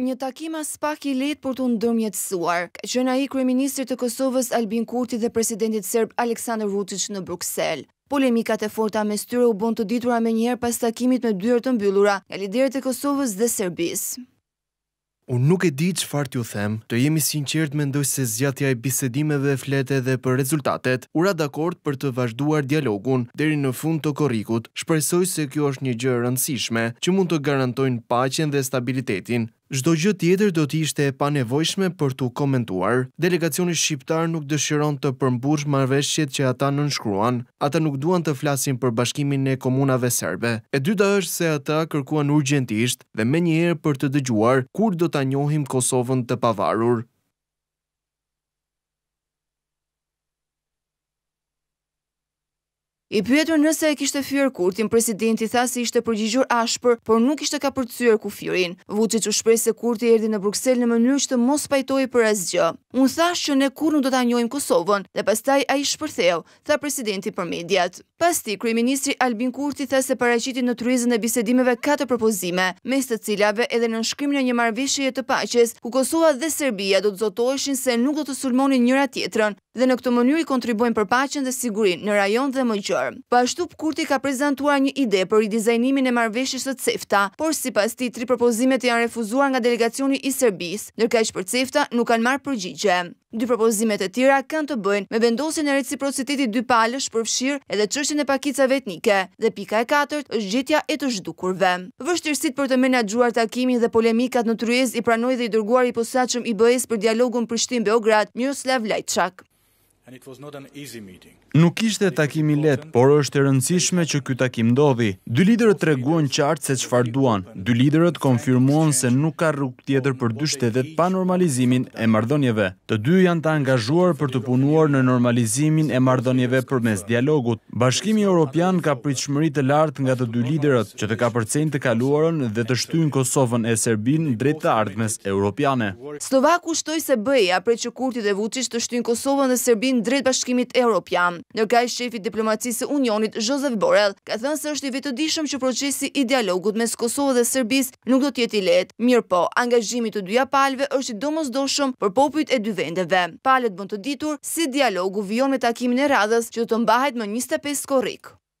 një takim as i lehtë për të ndërmjetësuar. Ka qenë ai kryeministri të Kosovës Albin Kurti dhe presidentit serb Aleksandar Vučić në Bruksel. Polemikat e forta me styre u bën të ditura me njerë pas takimit me dyrë të mbyllura nga liderët e Kosovës dhe Serbisë. Unë nuk e di çfarë t'ju them. Të jemi sinqert, mendoj se zgjatja e dhe flet edhe për rezultatet. ura dakord për të vazhduar dialogun deri në fund të korrikut. Shpresoj se kjo është një gjë e rëndësishme që mund të garantojnë paqen dhe stabilitetin. Çdo gjë tjetër do të ishte e panevojshme për tu komentuar. Delegacioni shqiptar nuk dëshiron të përmbush marrëveshjet që ata nënshkruan. Ata nuk duan të flasin për bashkimin e komunave serbe. E dyta është se ata kërkuan urgjentisht dhe menjëherë për të dëgjuar kur do ta njohim Kosovën të pavarur. I pyetur nëse e kishte fyër kurtin, presidenti tha se ishte përgjigjur ashpër, por nuk ishte ka përcyër ku fyrin. Vucit u shprej se kurti erdi në Bruxelles në mënyrë që të mos pajtoj për asgjë. Unë thash që ne kur nuk do të anjojmë Kosovën, dhe pastaj a i shpërtheu, tha presidenti për mediat. Pas ti, kriministri Albin Kurti tha se paraqiti në truizën e bisedimeve katë propozime, mes të cilave edhe në nshkrim në një marvishje të paches, ku Kosova dhe Serbia do të zotoheshin se nuk do të sulmonin njëra tjetrën dhe në këtë mënyrë i kontribuojnë për paqen dhe sigurinë në rajon dhe më gjërë. Po ashtu Kurti ka prezantuar një ide për ridizajnimin e marveshës së CEFTA, por sipas ti, tri propozimet janë refuzuar nga delegacioni i Serbisë, ndërka që për CEFTA nuk kanë marrë përgjigje. Dy propozimet e tjera kanë të bëjnë me vendosin e reciprocitetit dy palësh fshirë edhe çështjen e pakicave etnike dhe pika e katërt është gjithja e të zhdukurve. Vështirësitë për të menaxhuar takimin dhe polemikat në Tryezë i pranoi dhe i dërguari i posaçëm i BE-s për dialogun Prishtinë-Beograd, Miroslav Lajçak. Nuk ishte takimi i lehtë, por është e rëndësishme që ky takim ndodhi. Dy liderët treguan qartë se çfarë duan. Dy liderët konfirmuan se nuk ka rrugë tjetër për dy shtetet pa normalizimin e marrëdhënieve. Të dy janë të angazhuar për të punuar në normalizimin e marrëdhënieve përmes dialogut. Bashkimi Evropian ka pritshmëri të lartë nga të dy liderët që të kapërcejnë të kaluarën dhe të shtyjnë Kosovën e Serbinë drejt të ardhmes Europiane. Slovaku shtoi se BE-ja që Kurti dhe Vučić të shtyjnë Kosovën dhe Serbinë Kuvendin drejt Bashkimit Evropian. Ndërkaj shefi diplomacisë Unionit Josef Borrell ka thënë se është i vetëdijshëm që procesi i dialogut mes Kosovës dhe Serbisë nuk do të jetë i lehtë. Mirpo, angazhimi i të dyja palëve është i domosdoshëm për popujt e dy vendeve. Palët bën të ditur si dialogu vijon me takimin e radhës që do të mbahet më 25 korrik.